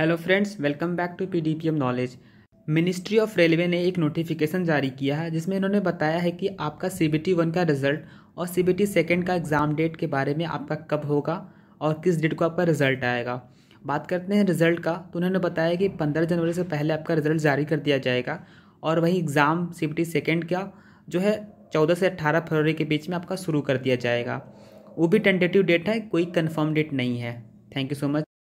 hello friends welcome back to PDPM knowledge ministry of railway ने एक notification जारी किया है जिसमें इन्होंने बताया है कि आपका सी बी टी वन का रिजल्ट और सी बी टी सेकेंड का एग्ज़ाम डेट के बारे में आपका कब होगा और किस डेट को आपका रिजल्ट आएगा बात करते हैं रिजल्ट का तो उन्होंने बताया कि पंद्रह जनवरी से पहले आपका रिजल्ट जारी कर दिया जाएगा और वहीं exam C B T second का जो है चौदह से अट्ठारह फरवरी के बीच में आपका शुरू कर दिया जाएगा वो भी टेंटेटिव डेट है कोई कन्फर्म डेट नहीं है थैंक यू सो मच